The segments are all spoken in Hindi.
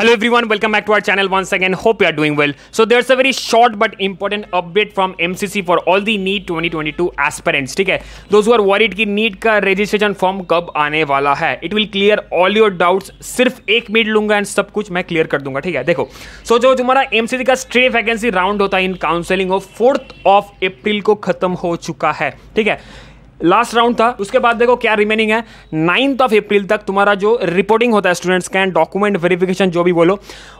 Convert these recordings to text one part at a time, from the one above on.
Hello everyone, welcome back to our channel once again. Hope you are doing well. So there's a very short but important update from MCC for all the NEET 2022 aspirants. ठीक है Those who are worried कि NEET का रजिस्ट्रेशन फॉर्म कब आने वाला है it will clear all your doubts सिर्फ एक मिनट लूंगा एंड सब कुछ मैं क्लियर कर दूंगा ठीक है देखो सो so, जो तुम्हारा एमसीसी का स्ट्रे वैकेंसी राउंड होता है in counselling of fourth of April को खत्म हो चुका है ठीक है लास्ट राउंड था उसके बाद देखो क्या रिमेनिंग है नाइन्थ ऑफ अप्रैल तक तुम्हारा जो रिपोर्टिंग होता है स्टूडेंट्स का एंड डॉक्यूमेंट वेरिफिकेशन जो भी बोलो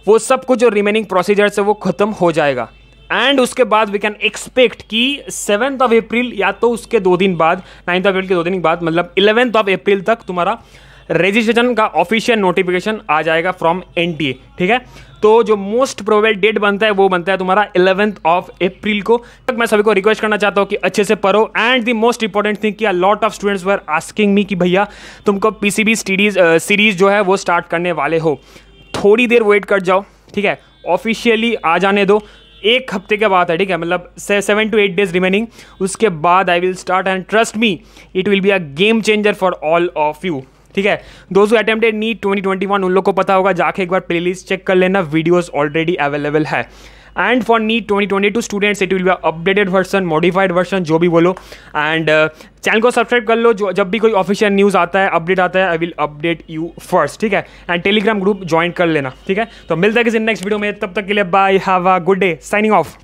वो सब कुछ जो रिमेनिंग प्रोसीजर्स है वो खत्म हो जाएगा एंड उसके बाद वी कैन एक्सपेक्ट कि सेवन्थ ऑफ अप्रैल या तो उसके दो दिन बाद नाइन्थ ऑफ अप्रैल के दो दिन बाद मतलब इलेवेंथ ऑफ अप्रैल तक तुम्हारा रजिस्ट्रेशन का ऑफिशियल नोटिफिकेशन आ जाएगा फ्रॉम एन ठीक है तो जो मोस्ट प्रोबेबल डेट बनता है वो बनता है तुम्हारा इलेवेंथ ऑफ अप्रैल को तक मैं सभी को रिक्वेस्ट करना चाहता हूँ कि अच्छे से पढ़ो and the most important thing कि lot of students were asking me कि भैया तुमको पीसीबी सीरीज सीरीज जो है वो स्टार्ट करने वाले हो थोड़ी देर वेट कर जाओ ठीक है ऑफिशियली आ जाने दो एक हफ्ते के बाद है ठीक है मतलब seven two eight days remaining उसके बाद I will start and trust me it will be a game changer for all of you ठीक है दोज अटेम्प्टेड नीट वन उन लोग को पता होगा जाके एक बार प्लेलिस्ट चेक कर लेना वीडियोस ऑलरेडी अवेलेबल है and for NEET twenty twenty two students it will be updated version modified version जो भी बोलो एंड चैनल uh, को सब्सक्राइब कर लो जो जब भी कोई ऑफिशियल न्यूज़ आता है अपडेट आता है I will update you first ठीक है एंड टेलीग्राम ग्रुप ज्वाइन कर लेना ठीक है तो मिलता है किसी नेक्स्ट वीडियो में तब तक के लिए bye have a good day signing of